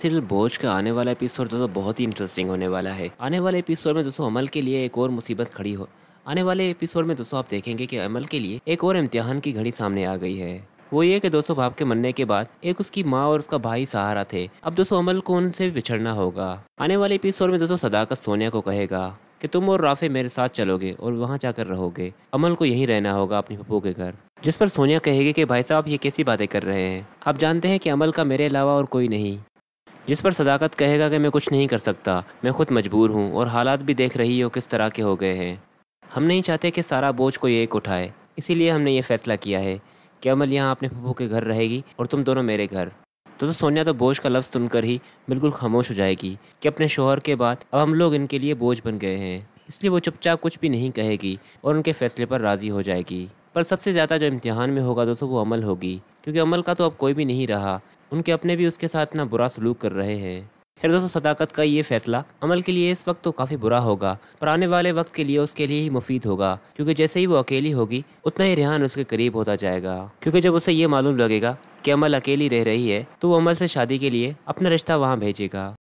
serial बोझ का आने वाला एपिसोड दोस्तों बहुत ही इंटरेस्टिंग होने वाला है आने वाले एपिसोड में दोस्तों अमल के लिए एक और मुसीबत खड़ी हो आने वाले एपिसोड में दोस्तों आप देखेंगे कि अमल के लिए एक और इम्तिहान की घड़ी सामने आ गई है वो ये कि दोस्तों बाप के मरने के बाद एक उसकी माँ और उसका भाई सहारा थे अब दोस्तों अमल को उनसे बिछड़ना होगा आने वाले एपिसोड में दोस्तों सदाकत सोनिया को कहेगा कि तुम और राफे मेरे साथ चलोगे और वहाँ जाकर रहोगे अमल को यहीं रहना होगा अपनी पप्पू के घर जिस पर सोनिया कहेगी कि भाई साहब ये कैसी बातें कर रहे हैं आप जानते हैं कि अमल का मेरे अलावा और कोई नहीं जिस पर सदाकत कहेगा कि मैं कुछ नहीं कर सकता मैं खुद मजबूर हूँ और हालात भी देख रही हो किस तरह के हो गए हैं हम नहीं चाहते कि सारा बोझ कोई एक उठाए इसीलिए हमने ये फैसला किया है कि अमल यहाँ अपने पप्पू के घर रहेगी और तुम दोनों मेरे घर तो, तो सोनिया तो बोझ का लफ्ज़ सुनकर ही बिल्कुल खामोश हो जाएगी कि अपने शोहर के बाद अब हम लोग इनके लिए बोझ बन गए हैं इसलिए वो चुपचाप कुछ भी नहीं कहेगी और उनके फैसले पर राज़ी हो जाएगी पर सबसे ज़्यादा जो इम्तिहान में होगा दोस्तों वो अमल होगी क्योंकि अमल का तो अब कोई भी नहीं रहा उनके अपने भी उसके साथ ना बुरा सलूक कर रहे हैं खैर दोस्तों सदाकत का ये फैसला अमल के लिए इस वक्त तो काफ़ी बुरा होगा पर आने वाले वक्त के लिए उसके लिए ही मुफीद होगा क्योंकि जैसे ही वो अकेली होगी उतना ही रिहान उसके करीब होता जाएगा क्योंकि जब उसे ये मालूम लगेगा कि अमल अकेली रह रही है तो वो अमल से शादी के लिए अपना रिश्ता वहाँ भेजेगा